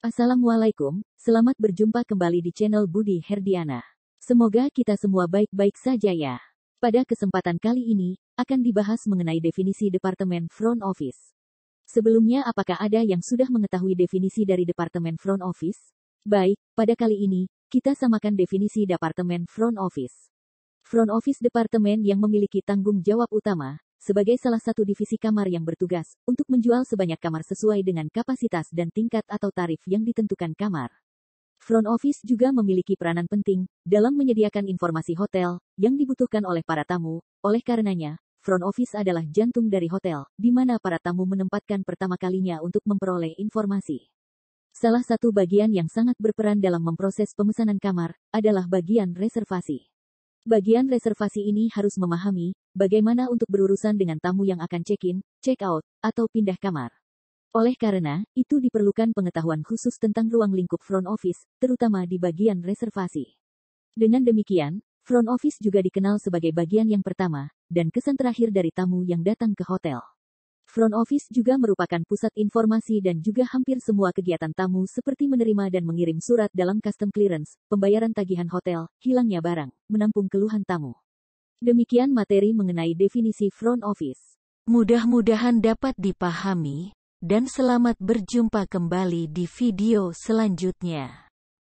Assalamualaikum, selamat berjumpa kembali di channel Budi Herdiana. Semoga kita semua baik-baik saja ya. Pada kesempatan kali ini, akan dibahas mengenai definisi Departemen Front Office. Sebelumnya apakah ada yang sudah mengetahui definisi dari Departemen Front Office? Baik, pada kali ini, kita samakan definisi Departemen Front Office. Front Office Departemen yang memiliki tanggung jawab utama, sebagai salah satu divisi kamar yang bertugas untuk menjual sebanyak kamar sesuai dengan kapasitas dan tingkat atau tarif yang ditentukan kamar. Front office juga memiliki peranan penting dalam menyediakan informasi hotel yang dibutuhkan oleh para tamu. Oleh karenanya, front office adalah jantung dari hotel, di mana para tamu menempatkan pertama kalinya untuk memperoleh informasi. Salah satu bagian yang sangat berperan dalam memproses pemesanan kamar adalah bagian reservasi. Bagian reservasi ini harus memahami bagaimana untuk berurusan dengan tamu yang akan check-in, check-out, atau pindah kamar. Oleh karena itu diperlukan pengetahuan khusus tentang ruang lingkup front office, terutama di bagian reservasi. Dengan demikian, front office juga dikenal sebagai bagian yang pertama dan kesan terakhir dari tamu yang datang ke hotel. Front office juga merupakan pusat informasi dan juga hampir semua kegiatan tamu seperti menerima dan mengirim surat dalam custom clearance, pembayaran tagihan hotel, hilangnya barang, menampung keluhan tamu. Demikian materi mengenai definisi front office. Mudah-mudahan dapat dipahami, dan selamat berjumpa kembali di video selanjutnya.